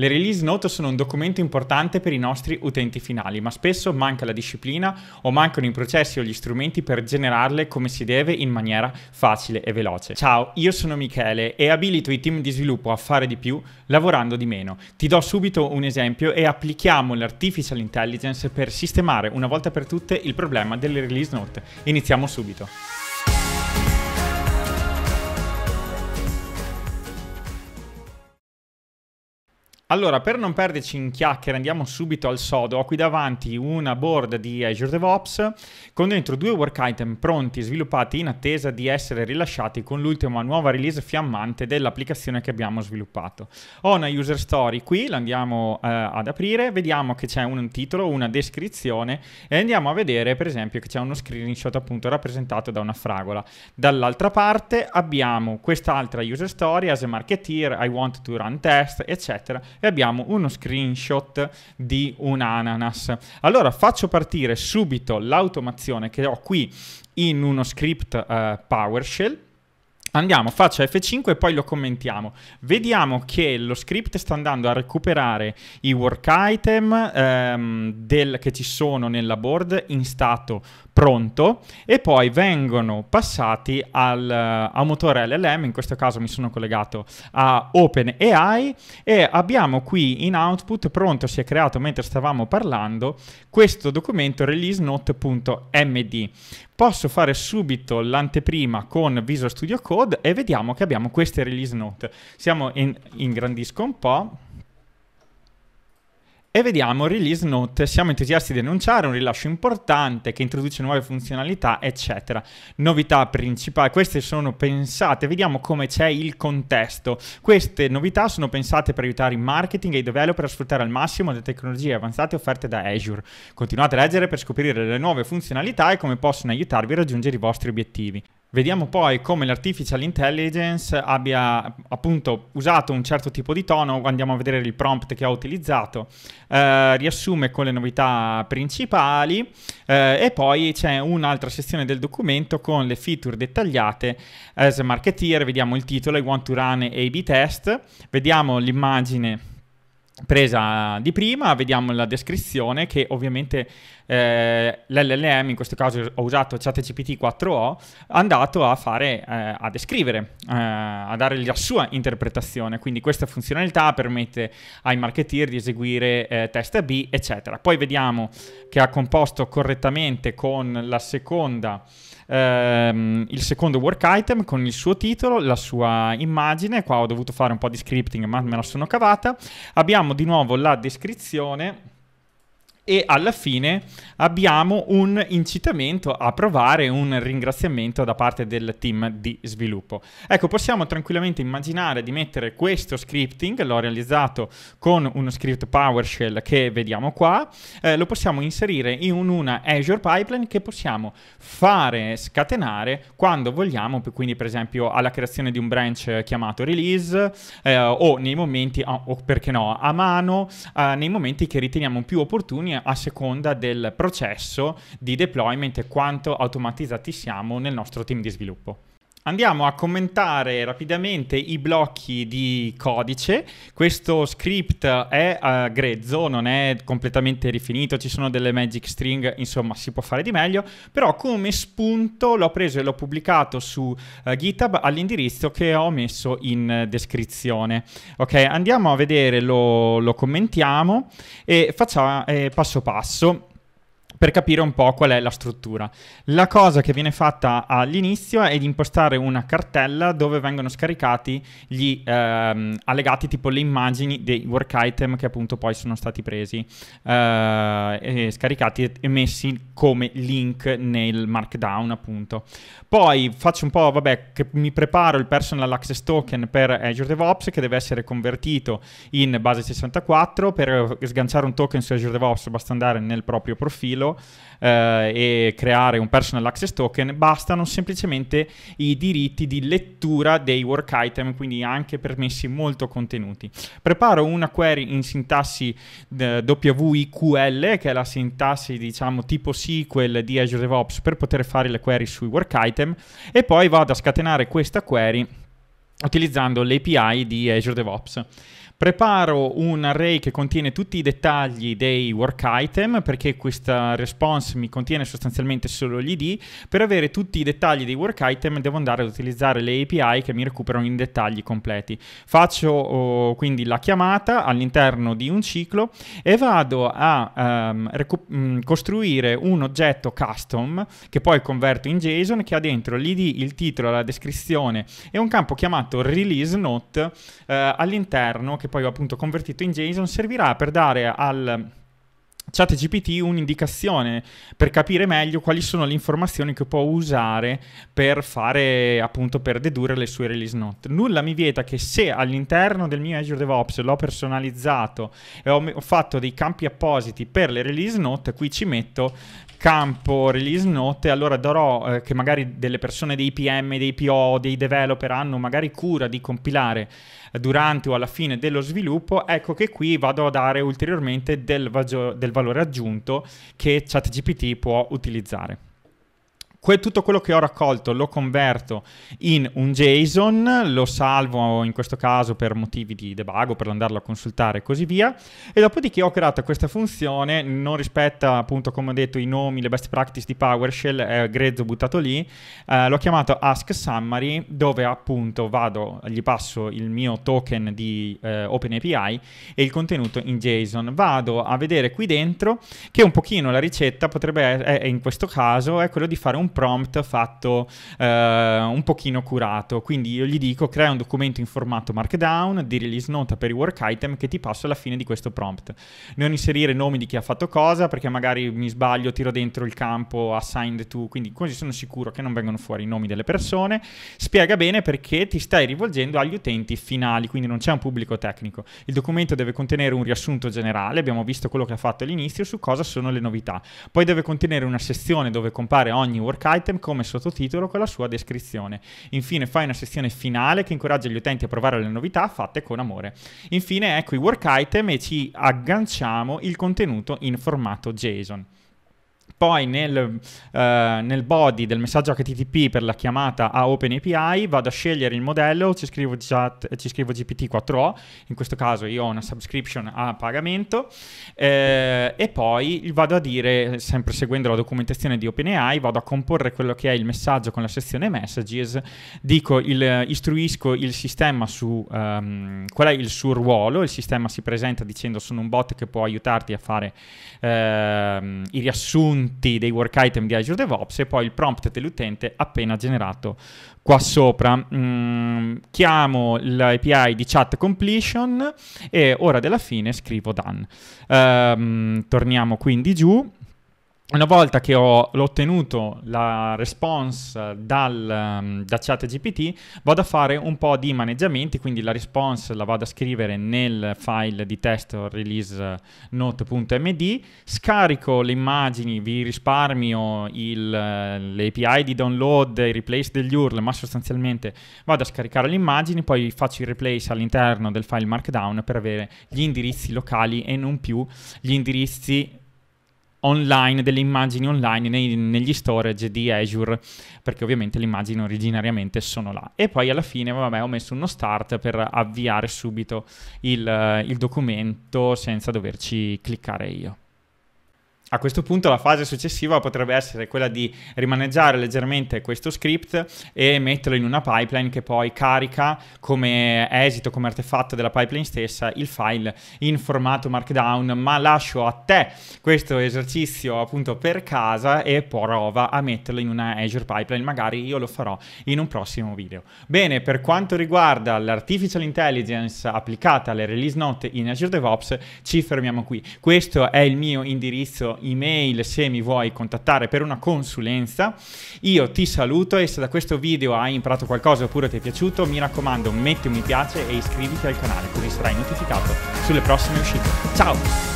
Le release note sono un documento importante per i nostri utenti finali, ma spesso manca la disciplina o mancano i processi o gli strumenti per generarle come si deve in maniera facile e veloce. Ciao, io sono Michele e abilito i team di sviluppo a fare di più lavorando di meno. Ti do subito un esempio e applichiamo l'artificial intelligence per sistemare una volta per tutte il problema delle release note. Iniziamo subito. Allora, per non perderci in chiacchiere, andiamo subito al sodo. Ho qui davanti una board di Azure DevOps con dentro due work item pronti, sviluppati in attesa di essere rilasciati con l'ultima nuova release fiammante dell'applicazione che abbiamo sviluppato. Ho una user story qui, l'andiamo eh, ad aprire, vediamo che c'è un titolo, una descrizione e andiamo a vedere per esempio che c'è uno screenshot appunto rappresentato da una fragola. Dall'altra parte abbiamo quest'altra user story, as a marketeer, I want to run test, eccetera e abbiamo uno screenshot di un ananas. Allora faccio partire subito l'automazione che ho qui in uno script uh, PowerShell Andiamo, faccio F5 e poi lo commentiamo. Vediamo che lo script sta andando a recuperare i work item ehm, del, che ci sono nella board in stato pronto e poi vengono passati al, a motore LLM, in questo caso mi sono collegato a OpenAI e abbiamo qui in output pronto, si è creato mentre stavamo parlando, questo documento releasenote.md. Posso fare subito l'anteprima con Visual Studio Code download e vediamo che abbiamo queste release note. Siamo in, ingrandisco un po'. E vediamo release note, siamo entusiasti di annunciare un rilascio importante che introduce nuove funzionalità, eccetera. Novità principali, queste sono pensate, vediamo come c'è il contesto. Queste novità sono pensate per aiutare i marketing e i developer a sfruttare al massimo le tecnologie avanzate offerte da Azure. Continuate a leggere per scoprire le nuove funzionalità e come possono aiutarvi a raggiungere i vostri obiettivi. Vediamo poi come l'artificial intelligence abbia appunto usato un certo tipo di tono, andiamo a vedere il prompt che ha utilizzato, eh, riassume con le novità principali eh, e poi c'è un'altra sezione del documento con le feature dettagliate as marketeer, vediamo il titolo, I want to run A-B test, vediamo l'immagine presa di prima, vediamo la descrizione che ovviamente eh, l'LLM, in questo caso ho usato ChatGPT 4O, è andato a fare, eh, a descrivere, eh, a dare la sua interpretazione, quindi questa funzionalità permette ai marketeer di eseguire eh, test B, eccetera. Poi vediamo che ha composto correttamente con la seconda ehm, il secondo work item con il suo titolo, la sua immagine, qua ho dovuto fare un po' di scripting ma me la sono cavata. Abbiamo di nuovo la descrizione e alla fine abbiamo un incitamento a provare un ringraziamento da parte del team di sviluppo. Ecco, possiamo tranquillamente immaginare di mettere questo scripting, l'ho realizzato con uno script PowerShell che vediamo qua, eh, lo possiamo inserire in una Azure Pipeline che possiamo fare scatenare quando vogliamo, quindi per esempio alla creazione di un branch chiamato release eh, o nei momenti, oh, perché no, a mano, eh, nei momenti che riteniamo più opportuni a seconda del processo di deployment e quanto automatizzati siamo nel nostro team di sviluppo. Andiamo a commentare rapidamente i blocchi di codice. Questo script è uh, grezzo, non è completamente rifinito, ci sono delle magic string, insomma si può fare di meglio, però come spunto l'ho preso e l'ho pubblicato su uh, GitHub all'indirizzo che ho messo in descrizione. Ok, andiamo a vedere, lo, lo commentiamo e facciamo eh, passo passo per capire un po' qual è la struttura. La cosa che viene fatta all'inizio è di impostare una cartella dove vengono scaricati gli ehm, allegati tipo le immagini dei work item che appunto poi sono stati presi, eh, e scaricati e messi come link nel markdown appunto. Poi faccio un po', vabbè, che mi preparo il personal access token per Azure DevOps che deve essere convertito in base 64 per sganciare un token su Azure DevOps basta andare nel proprio profilo eh, e creare un personal access token, bastano semplicemente i diritti di lettura dei work item, quindi anche permessi molto contenuti. Preparo una query in sintassi eh, WIQL, che è la sintassi diciamo tipo SQL di Azure DevOps per poter fare le query sui work item e poi vado a scatenare questa query utilizzando l'API di Azure DevOps. Preparo un array che contiene tutti i dettagli dei work item perché questa response mi contiene sostanzialmente solo gli ID. Per avere tutti i dettagli dei work item devo andare ad utilizzare le API che mi recuperano in dettagli completi. Faccio oh, quindi la chiamata all'interno di un ciclo e vado a um, costruire un oggetto custom che poi converto in JSON che ha dentro l'ID, il titolo, la descrizione e un campo chiamato release note eh, all'interno che poi ho appunto convertito in JSON, servirà per dare al ChatGPT un'indicazione per capire meglio quali sono le informazioni che può usare per fare appunto per dedurre le sue release note. Nulla mi vieta che se all'interno del mio Azure DevOps l'ho personalizzato e ho, ho fatto dei campi appositi per le release note, qui ci metto campo release note, allora darò eh, che magari delle persone dei PM, dei PO, dei developer hanno magari cura di compilare eh, durante o alla fine dello sviluppo, ecco che qui vado a dare ulteriormente del, del valore aggiunto che ChatGPT può utilizzare que- tutto quello che ho raccolto lo converto in un JSON, lo salvo in questo caso per motivi di debug, per andarlo a consultare e così via, e dopodiché ho creato questa funzione, non rispetta appunto come ho detto i nomi, le best practice di PowerShell, è grezzo buttato lì, eh, l'ho chiamato Ask Summary, dove appunto vado, gli passo il mio token di eh, OpenAPI e il contenuto in JSON. Vado a vedere qui dentro che un pochino la ricetta potrebbe, essere, in questo caso, è quello di fare un prompt fatto eh, un pochino curato. Quindi io gli dico crea un documento in formato markdown di release nota per i work item che ti passo alla fine di questo prompt. Non inserire nomi di chi ha fatto cosa perché magari mi sbaglio, tiro dentro il campo assigned to, quindi così sono sicuro che non vengono fuori i nomi delle persone. Spiega bene perché ti stai rivolgendo agli utenti finali, quindi non c'è un pubblico tecnico. Il documento deve contenere un riassunto generale, abbiamo visto quello che ha fatto all'inizio su cosa sono le novità. Poi deve contenere una sezione dove compare ogni work work item come sottotitolo con la sua descrizione. Infine fai una sessione finale che incoraggia gli utenti a provare le novità fatte con amore. Infine ecco i work item e ci agganciamo il contenuto in formato JSON poi nel, eh, nel, body del messaggio HTTP per la chiamata a OpenAPI vado a scegliere il modello, ci scrivo, ci scrivo GPT-4O, in questo caso io ho una subscription a pagamento, eh, e poi vado a dire, sempre seguendo la documentazione di OpenAI, vado a comporre quello che è il messaggio con la sezione messages, dico, il, istruisco il sistema su um, qual è il suo ruolo, il sistema si presenta dicendo sono un bot che può aiutarti a fare eh, i riassunti, utenti, dei work item di Azure DevOps e poi il prompt dell'utente appena generato qua sopra. Mm, chiamo l'API di chat completion e ora della fine scrivo done. Um, torniamo quindi giù una volta che ho, ottenuto la response dal, ehm, da ChatGPT, vado a fare un po' di maneggiamenti, quindi la response la vado a scrivere nel file di testo release note.md, scarico le immagini, vi risparmio l'API di download, i replace degli URL, ma sostanzialmente vado a scaricare le immagini, poi faccio il replace all'interno del file markdown per avere gli indirizzi locali e non più gli indirizzi online, delle immagini online nei, negli storage di Azure, perché ovviamente le immagini originariamente sono là. E poi alla fine, vabbè, ho messo uno start per avviare subito il, eh, il documento senza doverci cliccare io. A questo punto la fase successiva potrebbe essere quella di rimaneggiare leggermente questo script e metterlo in una pipeline che poi carica come esito, come artefatto della pipeline stessa il file in formato markdown, ma lascio a te questo esercizio appunto per casa e prova a metterlo in una Azure pipeline, magari io lo farò in un prossimo video. Bene, per quanto riguarda l'artificial intelligence applicata alle release note in Azure DevOps, ci fermiamo qui. Questo è il mio indirizzo email se mi vuoi contattare per una consulenza. Io ti saluto e se da questo video hai imparato qualcosa oppure ti è piaciuto, mi raccomando metti un mi piace e iscriviti al canale così sarai notificato sulle prossime uscite. Ciao!